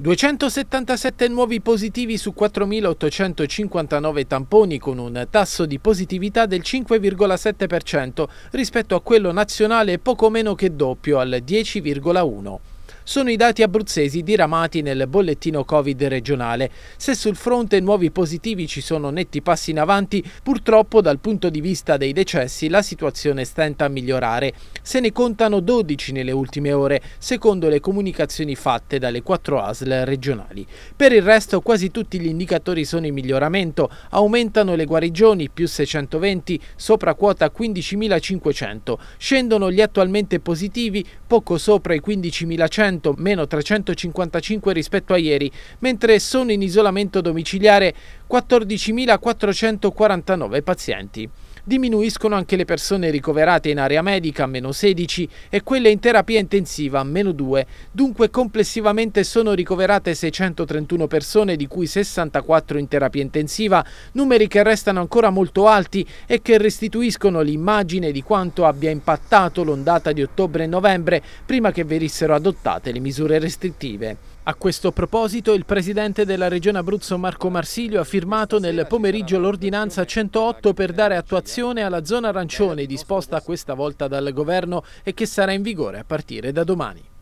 277 nuovi positivi su 4.859 tamponi con un tasso di positività del 5,7% rispetto a quello nazionale poco meno che doppio al 10,1% sono i dati abruzzesi diramati nel bollettino Covid regionale. Se sul fronte nuovi positivi ci sono netti passi in avanti, purtroppo dal punto di vista dei decessi la situazione stenta a migliorare. Se ne contano 12 nelle ultime ore, secondo le comunicazioni fatte dalle quattro ASL regionali. Per il resto quasi tutti gli indicatori sono in miglioramento, aumentano le guarigioni più 620 sopra quota 15.500, scendono gli attualmente positivi poco sopra i 15.100 100, meno 355 rispetto a ieri, mentre sono in isolamento domiciliare 14.449 pazienti diminuiscono anche le persone ricoverate in area medica, meno 16, e quelle in terapia intensiva, meno 2. Dunque complessivamente sono ricoverate 631 persone, di cui 64 in terapia intensiva, numeri che restano ancora molto alti e che restituiscono l'immagine di quanto abbia impattato l'ondata di ottobre e novembre, prima che venissero adottate le misure restrittive. A questo proposito il presidente della Regione Abruzzo Marco Marsilio ha firmato nel pomeriggio l'ordinanza 108 per dare attuazione alla zona arancione disposta questa volta dal governo e che sarà in vigore a partire da domani.